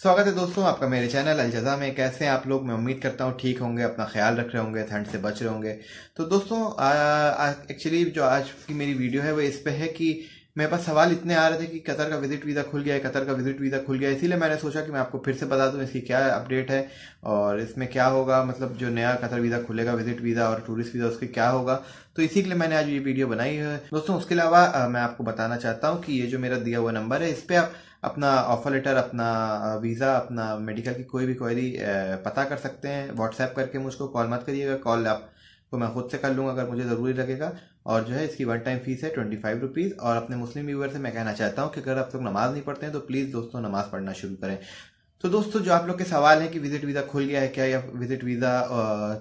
स्वागत है दोस्तों आपका मेरे चैनल अलजा में कैसे हैं आप लोग मैं उम्मीद करता हूँ ठीक होंगे अपना ख्याल रख रहे होंगे ठंड से बच रहे होंगे तो दोस्तों एक्चुअली जो आज की मेरी वीडियो है वो इस पे है कि मेरे पास सवाल इतने आ रहे थे कि कतर का विजिट वीज़ा खुल गया है कतर का विजिट वीज़ा खुल गया है इसीलिए मैंने सोचा कि मैं आपको फिर से बता दूं इसकी क्या अपडेट है और इसमें क्या होगा मतलब जो नया कतर वीज़ा खुलेगा विजिट वीज़ा और टूरिस्ट वीज़ा उसके क्या होगा तो इसी के लिए मैंने आज ये वीडियो बनाई है दोस्तों उसके अलावा मैं आपको बताना चाहता हूँ कि ये जो मेरा दिया हुआ नंबर है इस पर आप अपना ऑफर लेटर अपना वीज़ा अपना मेडिकल की कोई भी क्वेरी पता कर सकते हैं व्हाट्सएप करके मुझको कॉल मत करिएगा कॉल आप तो मैं खुद से कर लूँगा अगर मुझे ज़रूरी लगेगा और जो है इसकी वन टाइम फीस है ट्वेंटी फाइव रुपीज़ और अपने मुस्लिम व्यूवर से मैं कहना चाहता हूँ कि अगर आप लोग नमाज़ नहीं पढ़ते हैं तो प्लीज़ दोस्तों नमाज़ पढ़ना शुरू करें तो दोस्तों जो आप लोग के सवाल है कि विजिट वीज़ा खुल गया है क्या या विजिट वीज़ा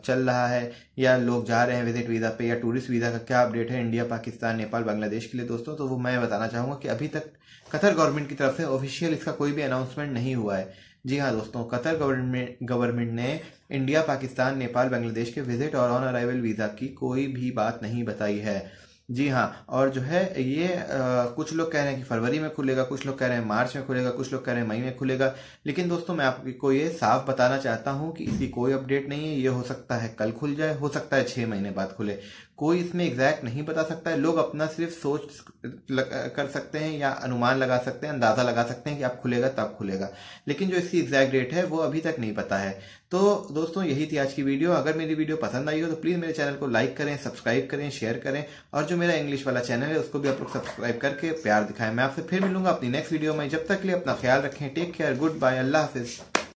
चल रहा है या लोग जा रहे हैं विजिट वीज़ा पे या टूरिस्ट वीज़ा का क्या अपडेट है इंडिया पाकिस्तान नेपाल बांग्लादेश के लिए दोस्तों तो वो मैं बताना चाहूंगा कि अभी तक कतर गवर्नमेंट की तरफ से ऑफिशियल इसका कोई भी अनाउंसमेंट नहीं हुआ है जी हाँ दोस्तों कतर गवर्नमेंट गवर्नमेंट ने इंडिया पाकिस्तान नेपाल बांग्लादेश के विजिट और ऑन अराइवल वीज़ा की कोई भी बात नहीं बताई है जी हाँ और जो है ये आ, कुछ लोग कह रहे हैं कि फरवरी में खुलेगा कुछ लोग कह रहे हैं मार्च में खुलेगा कुछ लोग कह रहे हैं मई में खुलेगा लेकिन दोस्तों मैं आपको ये साफ बताना चाहता हूँ कि इसकी कोई अपडेट नहीं है ये हो सकता है कल खुल जाए हो सकता है छः महीने बाद खुले कोई इसमें एग्जैक्ट नहीं बता सकता है लोग अपना सिर्फ सोच कर सकते हैं या अनुमान लगा सकते हैं अंदाज़ा लगा सकते हैं कि आप खुलेगा तब खुलेगा लेकिन जो इसकी एग्जैक्ट डेट है वो अभी तक नहीं पता है तो दोस्तों यही थी आज की वीडियो अगर मेरी वीडियो पसंद आई हो तो प्लीज़ मेरे चैनल को लाइक करें सब्सक्राइब करें शेयर करें और जो मेरा इंग्लिश वाला चैनल है उसको भी आप लोग सब्सक्राइब करके प्यार दिखाएं मैं आपसे फिर मिलूंगा अपनी नेक्स्ट वीडियो में जब तक लिए अपना ख्याल रखें टेक केयर गुड बाय अल्लाह हाफिज़